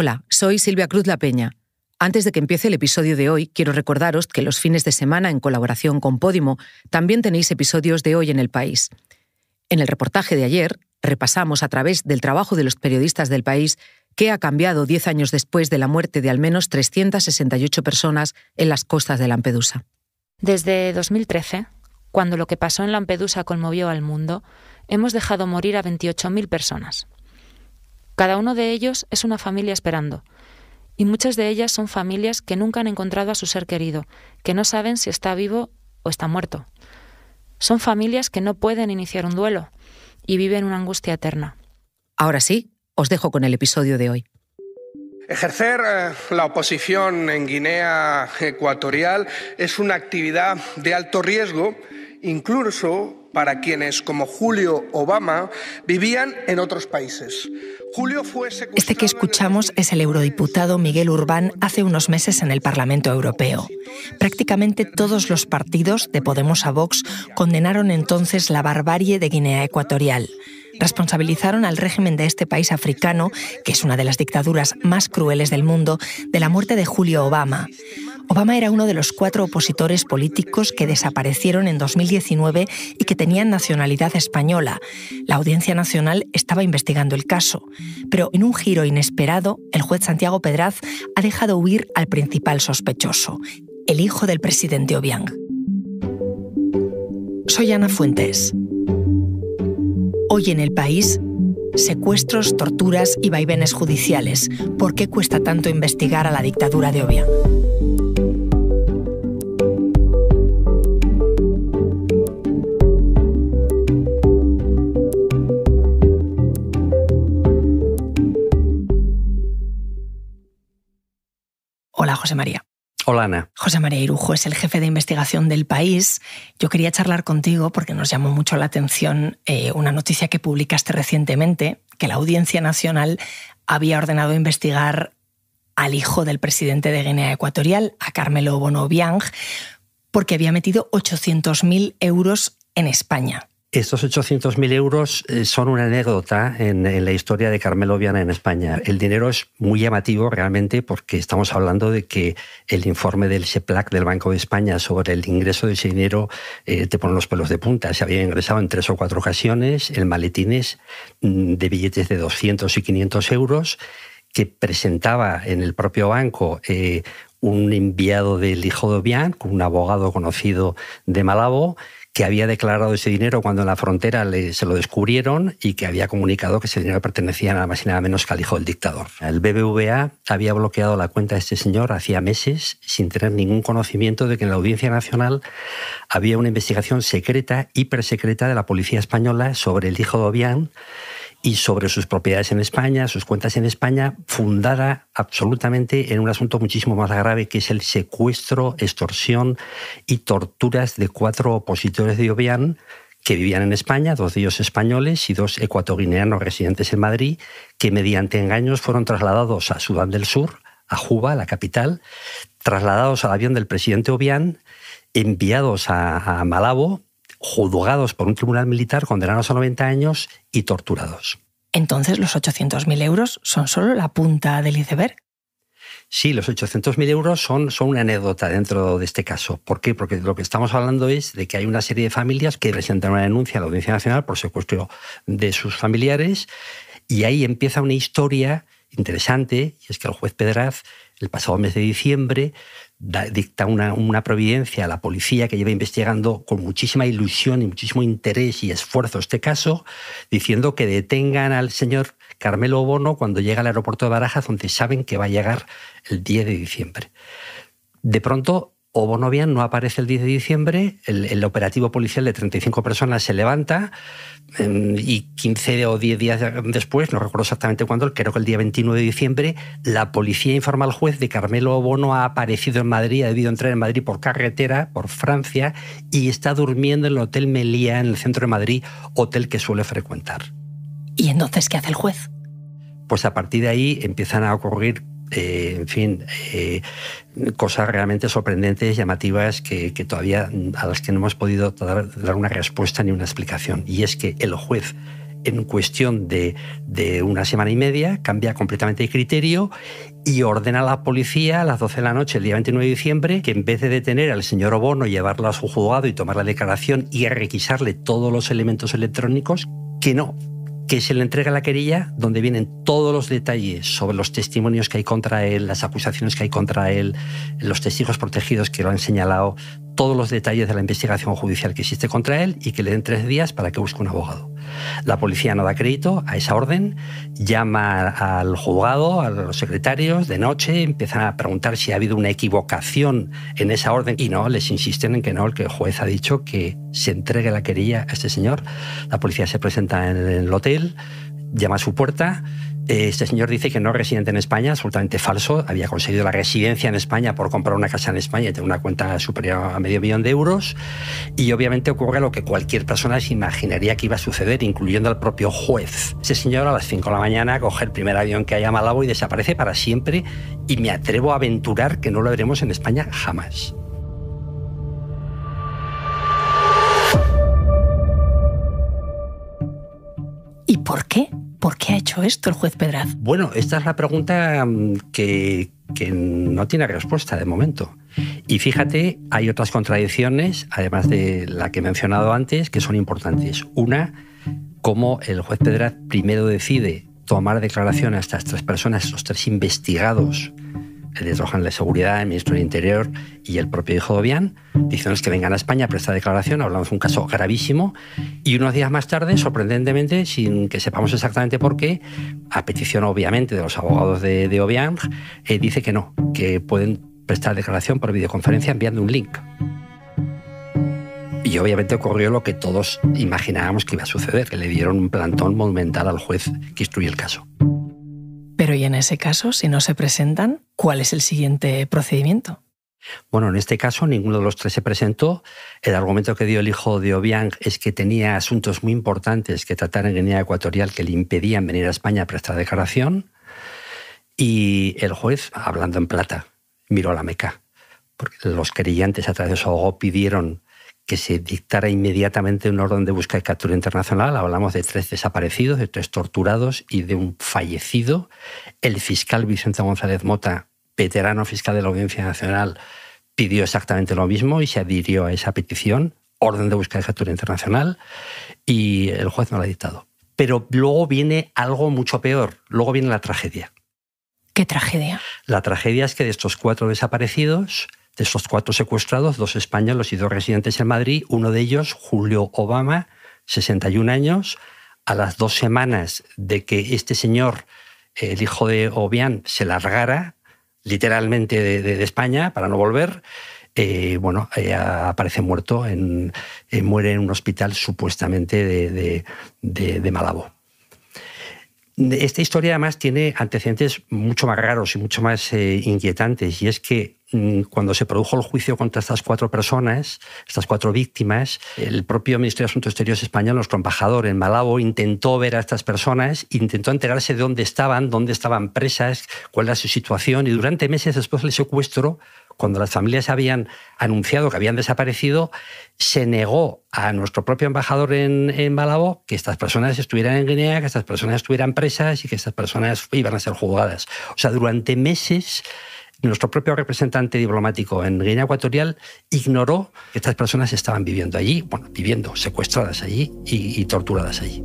Hola, soy Silvia Cruz La Peña. Antes de que empiece el episodio de hoy, quiero recordaros que los fines de semana, en colaboración con Podimo, también tenéis episodios de hoy en el país. En el reportaje de ayer, repasamos a través del trabajo de los periodistas del país qué ha cambiado 10 años después de la muerte de al menos 368 personas en las costas de Lampedusa. Desde 2013, cuando lo que pasó en Lampedusa conmovió al mundo, hemos dejado morir a 28.000 personas. Cada uno de ellos es una familia esperando, y muchas de ellas son familias que nunca han encontrado a su ser querido, que no saben si está vivo o está muerto. Son familias que no pueden iniciar un duelo y viven una angustia eterna. Ahora sí, os dejo con el episodio de hoy. Ejercer eh, la oposición en Guinea Ecuatorial es una actividad de alto riesgo, incluso para quienes, como Julio Obama, vivían en otros países. Julio fue este que escuchamos es el eurodiputado Miguel Urbán hace unos meses en el Parlamento Europeo. Prácticamente todos los partidos, de Podemos a Vox, condenaron entonces la barbarie de Guinea Ecuatorial responsabilizaron al régimen de este país africano, que es una de las dictaduras más crueles del mundo, de la muerte de Julio Obama. Obama era uno de los cuatro opositores políticos que desaparecieron en 2019 y que tenían nacionalidad española. La Audiencia Nacional estaba investigando el caso, pero en un giro inesperado, el juez Santiago Pedraz ha dejado huir al principal sospechoso, el hijo del presidente Obiang. Soy Ana Fuentes. Hoy en el país, secuestros, torturas y vaivenes judiciales. ¿Por qué cuesta tanto investigar a la dictadura de Obiang? Hola, José María. Hola, Ana. José María Irujo es el jefe de investigación del país. Yo quería charlar contigo porque nos llamó mucho la atención eh, una noticia que publicaste recientemente, que la Audiencia Nacional había ordenado investigar al hijo del presidente de Guinea Ecuatorial, a Carmelo Bonobiang, porque había metido 800.000 euros en España. Estos 800.000 euros eh, son una anécdota en, la historia de Carmelo Viana en España. El dinero es muy llamativo realmente porque estamos hablando de que el informe del SEPLAC del Banco de España sobre el ingreso de ese dinero eh, te pone los pelos de punta. Se había ingresado en tres o cuatro ocasiones el maletines mm, de billetes de 200 y 500 euros que presentaba en el propio banco eh, un enviado del hijo de Obián, un abogado conocido de Malabo, que había declarado ese dinero cuando en la frontera se lo descubrieron y que había comunicado que ese dinero pertenecía nada más y nada menos que al hijo del dictador. El BBVA había bloqueado la cuenta de este señor hacía meses sin tener ningún conocimiento de que en la Audiencia Nacional había una investigación secreta, hipersecreta de la policía española sobre el hijo de Obián y sobre sus propiedades en España, sus cuentas en España, fundada absolutamente en un asunto muchísimo más grave que es el secuestro, extorsión y torturas de cuatro opositores de Obián que vivían en España, dos de ellos españoles y dos ecuatorianos residentes en Madrid, que mediante engaños fueron trasladados a Sudán del Sur, a Juba, la capital, trasladados al avión del presidente Obián, enviados a Malabo, juzgados por un tribunal militar, condenados a 90 años y torturados. Entonces, los 800.000 euros son solo la punta del iceberg. Sí, los 800.000 euros son, son una anécdota dentro de este caso. ¿Por qué? Porque lo que estamos hablando es de que hay una serie de familias que presentan una denuncia a la Audiencia Nacional por secuestro de sus familiares y ahí empieza una historia interesante, y es que el juez Pedraz, el pasado mes de diciembre, dicta una, una, providencia a la policía que lleva investigando con muchísima ilusión y muchísimo interés y esfuerzo este caso, diciendo que detengan al señor Carmelo Bono cuando llega al aeropuerto de Barajas, donde saben que va a llegar el 10 de diciembre. De pronto Obono no aparece el 10 de diciembre, el, operativo policial de 35 personas se levanta em, y 15 o 10 días después, no recuerdo exactamente cuándo, creo que el día 29 de diciembre, la policía informa al juez de que Carmelo Obono ha aparecido en Madrid, ha debido entrar en Madrid por carretera, por Francia, y está durmiendo en el Hotel Melía, en el centro de Madrid, hotel que suele frecuentar. ¿Y entonces qué hace el juez? Pues a partir de ahí empiezan a ocurrir eh, en fin, eh, cosas realmente sorprendentes, llamativas, que, todavía a las que no hemos podido dar, una respuesta ni una explicación. Y es que el juez, en cuestión de, de una semana y media, cambia completamente de criterio y ordena a la policía a las 12 de la noche, el día 29 de diciembre, que en vez de detener al señor Obono, llevarlo a su juzgado y tomar la declaración y requisarle todos los elementos electrónicos, que no, que se le entrega la querella donde vienen todos los detalles sobre los testimonios que hay contra él, las acusaciones que hay contra él, los testigos protegidos que lo han señalado, todos los detalles de la investigación judicial que existe contra él y que le den tres días para que busque un abogado. La policía no da crédito a esa orden, llama al juzgado, a los secretarios de noche, empiezan a preguntar si ha habido una equivocación en esa orden y no, les insisten en que no, el que el juez ha dicho que se entregue la querella a este señor. La policía se presenta en el hotel, llama a su puerta este señor dice que no es residente en España, absolutamente falso. Había conseguido la residencia en España por comprar una casa en España y tener una cuenta superior a medio millón de euros. Y obviamente ocurre lo que cualquier persona se imaginaría que iba a suceder, incluyendo al propio juez. Ese señor a las 5 de la mañana coge el primer avión que haya a Malabo y desaparece para siempre. Y me atrevo a aventurar que no lo veremos en España jamás. ¿Y por qué? ¿Por qué ha hecho esto el juez Pedraz? Bueno, esta es la pregunta mm, que, que no tiene respuesta de momento. Y fíjate, hay otras contradicciones, además de la que he mencionado antes, que son importantes. Una, cómo el juez Pedraz primero decide tomar declaración a estas tres personas, los tres investigados director la Seguridad, el ministro del Interior y el propio hijo de Obiang, diciéndoles que vengan a España a prestar declaración, hablamos de un caso gravísimo, y unos días más tarde, sorprendentemente, sin que sepamos exactamente por qué, a petición obviamente de los abogados de, Obiang, eh, dice que no, que pueden prestar declaración por videoconferencia enviando un link. Y obviamente ocurrió lo que todos imaginábamos que iba a suceder, que le dieron un plantón monumental al juez que instruye el caso y en ese caso, si no se presentan, ¿cuál es el siguiente procedimiento? Bueno, en este caso ninguno de los tres se presentó. El argumento que dio el hijo de Obiang es que tenía asuntos muy importantes que tratar en Guinea Ecuatorial que le impedían venir a España a prestar declaración. Y el juez, hablando en plata, miró a la meca. Porque los querellantes a través de su pidieron que se dictara inmediatamente un orden de búsqueda y captura internacional. Hablamos de tres desaparecidos, de tres torturados y de un fallecido. El fiscal Vicente González Mota, veterano fiscal de la Audiencia Nacional, pidió exactamente lo mismo y se adhirió a esa petición, orden de búsqueda y captura internacional, y el juez no la ha dictado. Pero luego viene algo mucho peor, luego viene la tragedia. ¿Qué tragedia? La tragedia es que de estos cuatro desaparecidos, de esos cuatro secuestrados, dos españoles y dos residentes en Madrid, uno de ellos, Julio Obama, 61 años, a las dos semanas de que este señor, el hijo de Obián, se largara literalmente de, España para no volver, eh, bueno, eh, aparece muerto, en, eh, muere en un hospital supuestamente de Malabo. Esta historia además tiene antecedentes mucho más raros y mucho más inquietantes, y es que Mm, cuando se produjo el juicio contra estas cuatro personas, estas cuatro víctimas, el propio Ministerio de Asuntos Exteriores español, nuestro embajador en Malabo, intentó ver a estas personas, intentó enterarse de dónde estaban, dónde estaban presas, cuál era su situación, y durante meses después del secuestro, cuando las familias habían anunciado que habían desaparecido, se negó a nuestro propio embajador en, Malabo que estas personas estuvieran en Guinea, que estas personas estuvieran presas y que estas personas iban a ser juzgadas. O sea, durante meses nuestro propio representante diplomático en Guinea Ecuatorial ignoró que estas personas estaban viviendo allí, bueno, viviendo, secuestradas allí y, torturadas allí.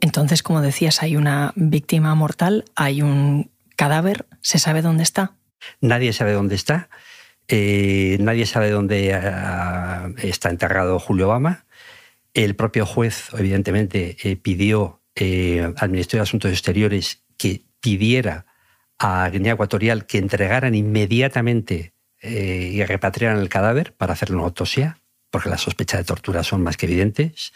Entonces, como decías, hay una víctima mortal, hay un cadáver, ¿se sabe dónde está? Nadie sabe dónde está. Eh, nadie sabe dónde ah, está enterrado Julio Obama. El propio juez, evidentemente, eh, pidió eh, al Ministerio de Asuntos Exteriores que pidiera a Guinea Ecuatorial que entregaran inmediatamente eh, y repatriaran el cadáver para hacerle una autopsia, porque las sospechas de tortura son más que evidentes.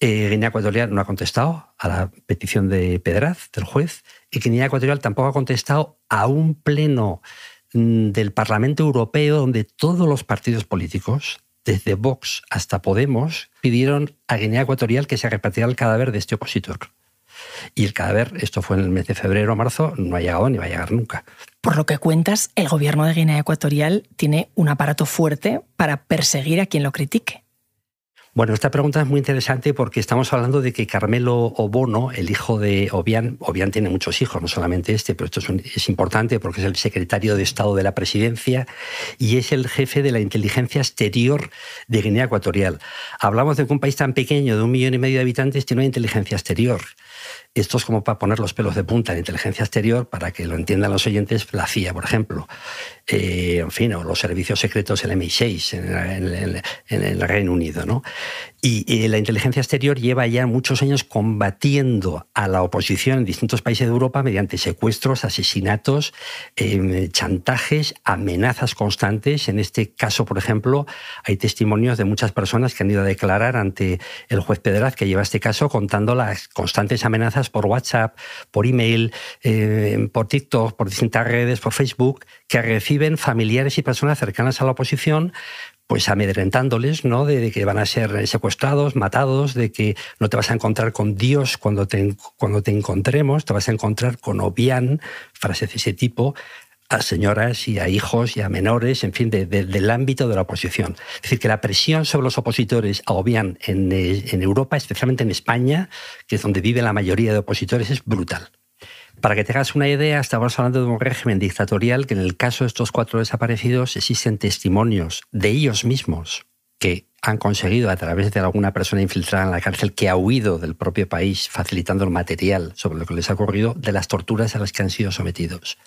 Eh, Guinea Ecuatorial no ha contestado a la petición de Pedraz, del juez, y Guinea Ecuatorial tampoco ha contestado a un pleno mm, del Parlamento Europeo donde todos los partidos políticos, desde Vox hasta Podemos, pidieron a Guinea Ecuatorial que se repatriara el cadáver de este opositor. Y el cadáver, esto fue en el mes de febrero o marzo, no ha llegado ni va a llegar nunca. Por lo que cuentas, el gobierno de Guinea Ecuatorial tiene un aparato fuerte para perseguir a quien lo critique. Bueno, esta pregunta es muy interesante porque estamos hablando de que Carmelo Obono, el hijo de Obian Obian tiene muchos hijos, no solamente este, pero esto es, es, importante porque es el secretario de Estado de la Presidencia y es el jefe de la inteligencia exterior de Guinea Ecuatorial. Hablamos de que un país tan pequeño, de un millón y medio de habitantes, tiene una inteligencia exterior. Esto es como para poner los pelos de punta en inteligencia exterior, para que lo entiendan los oyentes, la CIA, por ejemplo. Eh, en fin, o los servicios secretos, el MI6 en, el Reino Unido. ¿no? Y, la inteligencia exterior lleva ya muchos años combatiendo a la oposición en distintos países de Europa mediante secuestros, asesinatos, em, chantajes, amenazas constantes. En este caso, por ejemplo, hay testimonios de muchas personas que han ido a declarar ante el juez Pedraz que lleva este caso contando las constantes amenazas por WhatsApp, por email, eh, por TikTok, por distintas redes, por Facebook, que reciben familiares y personas cercanas a la oposición pues amedrentándoles, ¿no? De, que van a ser secuestrados, matados, de que no te vas a encontrar con Dios cuando te, cuando te encontremos, te vas a encontrar con Obián, frases de ese tipo, a señoras y a hijos y a menores, en fin, del ámbito de la oposición. Es decir, que la presión sobre los opositores agobian en, eh, en Europa, especialmente en España, que es donde vive la mayoría de opositores, es brutal. Para que te hagas una idea, estamos hablando de un régimen dictatorial que en el caso de estos cuatro desaparecidos existen testimonios de ellos mismos que han conseguido a través de alguna persona infiltrada en la cárcel que ha huido del propio país facilitando el material sobre lo que les ha ocurrido de las torturas a las que han sido sometidos.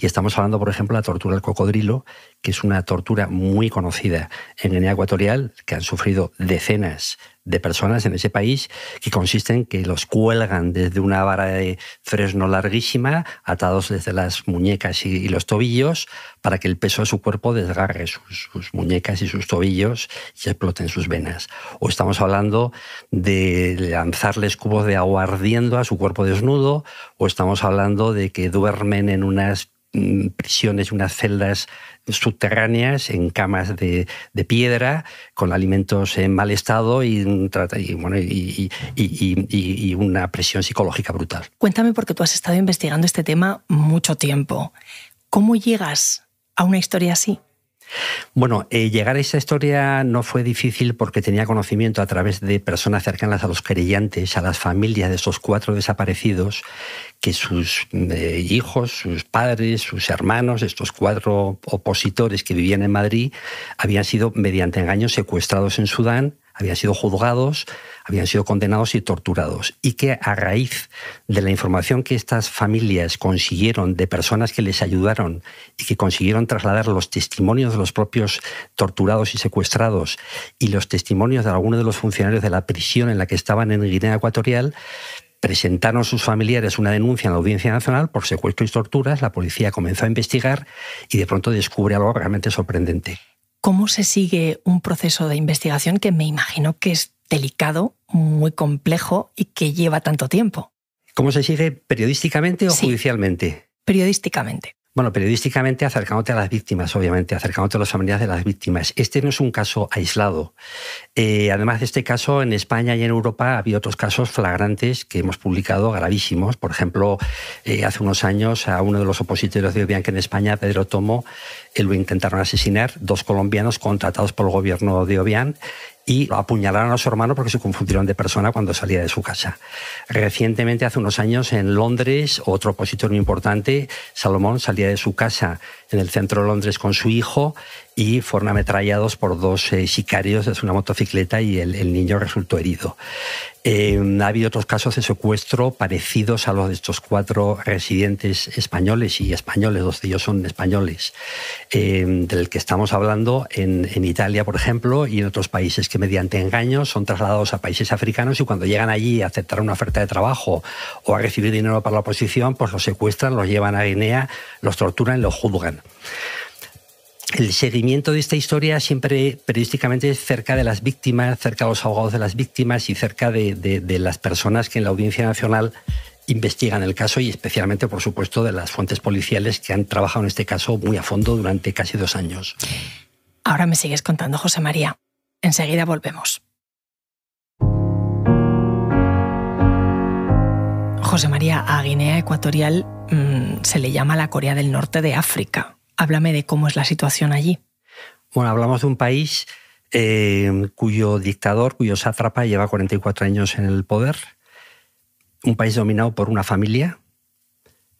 Y estamos hablando, por ejemplo, de la tortura del cocodrilo, que es una tortura muy conocida en Guinea Ecuatorial, que han sufrido decenas de personas en ese país, que consiste en que los cuelgan desde una vara de fresno larguísima, atados desde las muñecas y, los tobillos, para que el peso de su cuerpo desgarre sus, sus muñecas y sus tobillos y exploten sus venas. O estamos hablando de lanzarles cubos de agua ardiendo a su cuerpo desnudo, o estamos hablando de que duermen en unas Mm, prisiones, unas celdas subterráneas en camas de, piedra, con alimentos en mal estado mm, y, y, una presión psicológica brutal. Cuéntame, porque tú has estado investigando este tema mucho tiempo. ¿Cómo llegas a una historia así? Bueno, eh, llegar a esa historia no fue difícil porque tenía conocimiento a través de personas cercanas a los querellantes, a las familias de esos cuatro desaparecidos, que sus eh, hijos, sus padres, sus hermanos, estos cuatro opositores que vivían en Madrid, habían sido mediante engaños secuestrados en Sudán habían sido juzgados, habían sido condenados y torturados. Y que a raíz de la información que estas familias consiguieron de personas que les ayudaron y que consiguieron trasladar los testimonios de los propios torturados y secuestrados y los testimonios de algunos de los funcionarios de la prisión en la que estaban en Guinea Ecuatorial, presentaron sus familiares una denuncia en la Audiencia Nacional por secuestro y torturas, la policía comenzó a investigar y de pronto descubre algo realmente sorprendente. ¿Cómo se sigue un proceso de investigación que me imagino que es delicado, muy complejo y que lleva tanto tiempo? ¿Cómo se sigue periodísticamente o judicialmente? Periodísticamente. Bueno, periodísticamente acercándote a las víctimas, obviamente, acercándote a las familias de las víctimas. Este no es un caso aislado. Eh, además de este caso, en España y en Europa ha habido otros casos flagrantes que hemos publicado, gravísimos. Por ejemplo, eh, hace unos años a uno de los opositores de que en España, Pedro Tomo, eh, lo intentaron asesinar dos colombianos contratados por el gobierno de Obiang y apuñalaron a su hermano porque se confundieron de persona cuando salía de su casa. Recientemente, hace unos años, en Londres, otro opositor muy importante, Salomón, salía de su casa en el centro de Londres con su hijo y fueron ametrallados por dos eh, sicarios desde una motocicleta y el, niño resultó herido. Eh, ha habido otros casos de secuestro parecidos a los de estos cuatro residentes españoles y españoles, dos de ellos son españoles, eh, del que estamos hablando en, Italia, por ejemplo, y en otros países que mediante engaños son trasladados a países africanos y cuando llegan allí a aceptar una oferta de trabajo o a recibir dinero para la oposición, pues los secuestran, los llevan a Guinea, los torturan, y los juzgan el seguimiento de esta historia siempre periodísticamente es cerca de las víctimas, cerca de los abogados de las víctimas y cerca de, las personas que en la Audiencia Nacional investigan el caso y especialmente, por supuesto, de las fuentes policiales que han trabajado en este caso muy a fondo durante casi dos años. Ahora me sigues contando, José María. Enseguida volvemos. José María, a Guinea Ecuatorial mm, se le llama la Corea del Norte de África Háblame de cómo es la situación allí. Bueno, hablamos de un país eh, cuyo dictador, cuyo sátrapa lleva 44 años en el poder, un país dominado por una familia,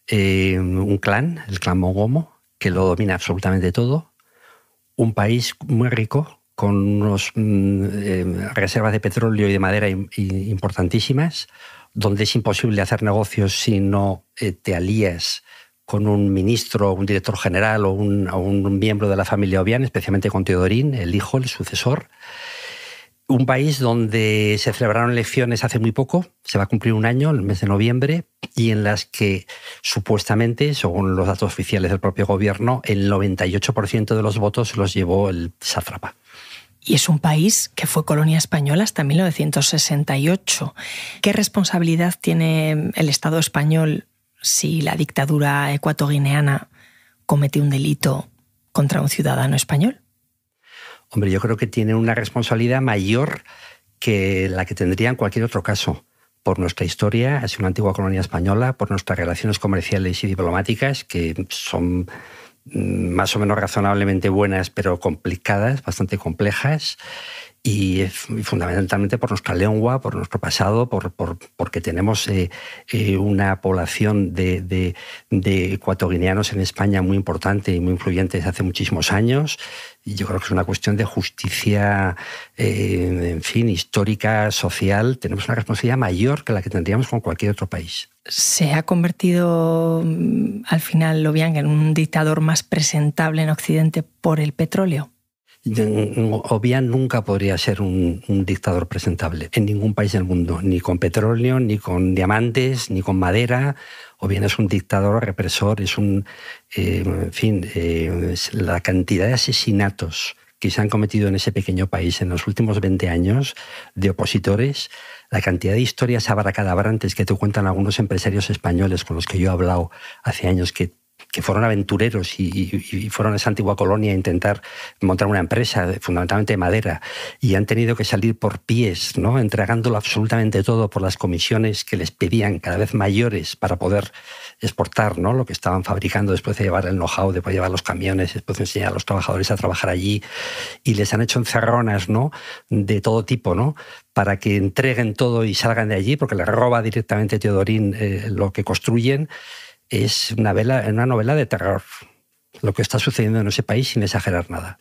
eh, un clan, el clan Mogomo, que lo domina absolutamente todo, un país muy rico, con unas mm, eh, reservas de petróleo y de madera importantísimas, donde es imposible hacer negocios si no te alías con un ministro, un director general o un, miembro de la familia Obián, especialmente con Teodorín, el hijo, el sucesor. Un país donde se celebraron elecciones hace muy poco, se va a cumplir un año, el mes de noviembre, y en las que supuestamente, según los datos oficiales del propio gobierno, el 98% de los votos los llevó el sátrapa. Y es un país que fue colonia española hasta 1968. ¿Qué responsabilidad tiene el Estado español si la dictadura ecuatoguineana cometió un delito contra un ciudadano español? Hombre, yo creo que tiene una responsabilidad mayor que la que tendría en cualquier otro caso por nuestra historia, es una antigua colonia española, por nuestras relaciones comerciales y diplomáticas, que son mm, más o menos razonablemente buenas, pero complicadas, bastante complejas, y, fundamentalmente por nuestra lengua, por nuestro pasado, por, porque tenemos eh, eh, una población de, de, en España muy importante y muy influyente desde hace muchísimos años. Y yo creo que es una cuestión de justicia, eh, en fin, histórica, social. Tenemos una responsabilidad mayor que la que tendríamos con cualquier otro país. ¿Se ha convertido mm, al final lobian en un dictador más presentable en Occidente por el petróleo? bien nunca podría ser un, dictador presentable en ningún país del mundo, ni con petróleo, ni con diamantes, ni con madera. O bien es un dictador represor, es un. Eh, en fin, eh, la cantidad de asesinatos que se han cometido en ese pequeño país en los últimos 20 años de opositores, la cantidad de historias abracadabrantes que te cuentan algunos empresarios españoles con los que yo he hablado hace años que que fueron aventureros y, fueron a esa antigua colonia a intentar montar una empresa, fundamentalmente de madera, y han tenido que salir por pies, ¿no? entregándolo absolutamente todo por las comisiones que les pedían cada vez mayores para poder exportar ¿no? lo que estaban fabricando después de llevar el know-how, después de llevar los camiones, después de enseñar a los trabajadores a trabajar allí, y les han hecho encerronas ¿no? de todo tipo, ¿no? para que entreguen todo y salgan de allí, porque les roba directamente Teodorín eh, lo que construyen es una, vela, una novela de terror, lo que está sucediendo en ese país sin exagerar nada.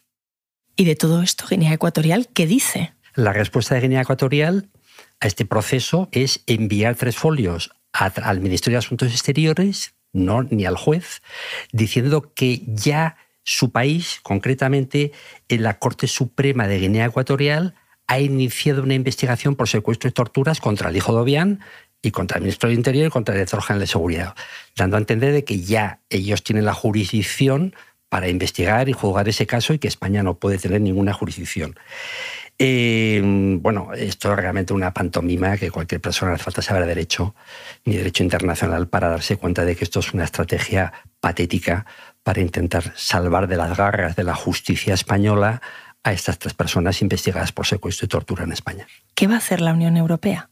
¿Y de todo esto Guinea Ecuatorial qué dice? La respuesta de Guinea Ecuatorial a este proceso es enviar tres folios al Ministerio de Asuntos Exteriores, no, ni al juez, diciendo que ya su país, concretamente en la Corte Suprema de Guinea Ecuatorial, ha iniciado una investigación por secuestro y torturas contra el hijo de Obián y contra el ministro del Interior y contra el director general de Seguridad, dando a entender de que ya ellos tienen la jurisdicción para investigar y juzgar ese caso y que España no puede tener ninguna jurisdicción. Eh, bueno, esto es realmente una pantomima que cualquier persona hace falta saber derecho, ni derecho internacional, para darse cuenta de que esto es una estrategia patética para intentar salvar de las garras de la justicia española a estas tres personas investigadas por secuestro y tortura en España. ¿Qué va a hacer la Unión Europea?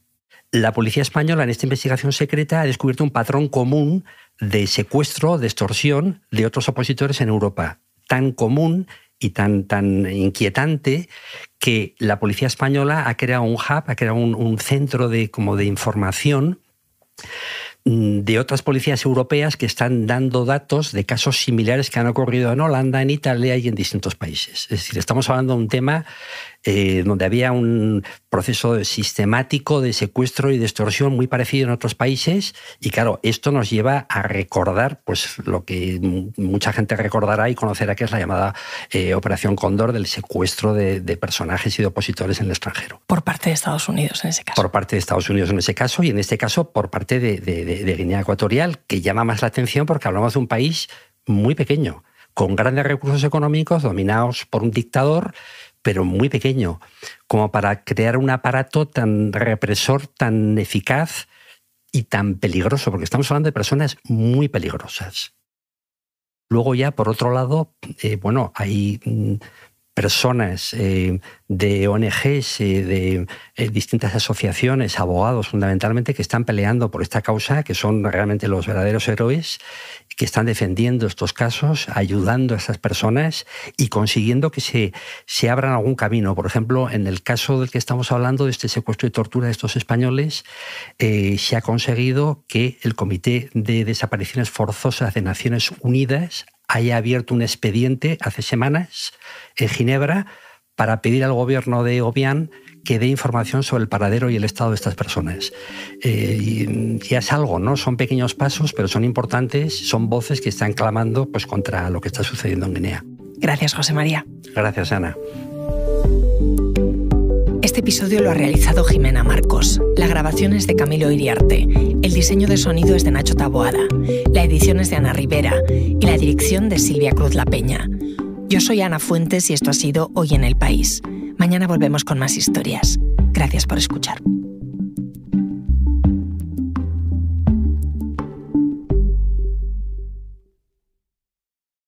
la policía española en esta investigación secreta ha descubierto un patrón común de secuestro, de extorsión de otros opositores en Europa, tan común y tan, tan inquietante que la policía española ha creado un hub, ha creado un, centro de, como de información mm, de otras policías europeas que están dando datos de casos similares que han ocurrido en Holanda, en Italia y en distintos países. Es decir, estamos hablando de un tema eh, donde había un proceso sistemático de secuestro y de extorsión muy parecido en otros países. Y claro, esto nos lleva a recordar pues, lo que mucha gente recordará y conocerá, que es la llamada eh, Operación Cóndor del secuestro de, personajes y de opositores en el extranjero. Por parte de Estados Unidos en ese caso. Por parte de Estados Unidos en ese caso y en este caso por parte de, de Guinea Ecuatorial, que llama más la atención porque hablamos de un país muy pequeño con grandes recursos económicos, dominados por un dictador pero muy pequeño, como para crear un aparato tan represor, tan eficaz y tan peligroso, porque estamos hablando de personas muy peligrosas. Luego ya, por otro lado, eh, bueno, hay mm, personas eh, de ONGs, eh, de eh, distintas asociaciones, abogados fundamentalmente, que están peleando por esta causa, que son realmente los verdaderos héroes, que están defendiendo estos casos, ayudando a estas personas y consiguiendo que se, se abran algún camino. Por ejemplo, en el caso del que estamos hablando, de este secuestro y tortura de estos españoles, se ha conseguido que el Comité de Desapariciones Forzosas de Naciones Unidas haya abierto un expediente hace semanas en Ginebra para pedir al gobierno de Obián que dé información sobre el paradero y el estado de estas personas. Eh, y ya es algo, ¿no? Son pequeños pasos, pero son importantes, son voces que están clamando pues, contra lo que está sucediendo en Guinea. Gracias, José María. Gracias, Ana. Este episodio lo ha realizado Jimena Marcos. La grabación es de Camilo Iriarte el diseño de sonido es de Nacho Taboada, la edición es de Ana Rivera y la dirección de Silvia Cruz La Peña. Yo soy Ana Fuentes y esto ha sido Hoy en el País. Mañana volvemos con más historias. Gracias por escuchar.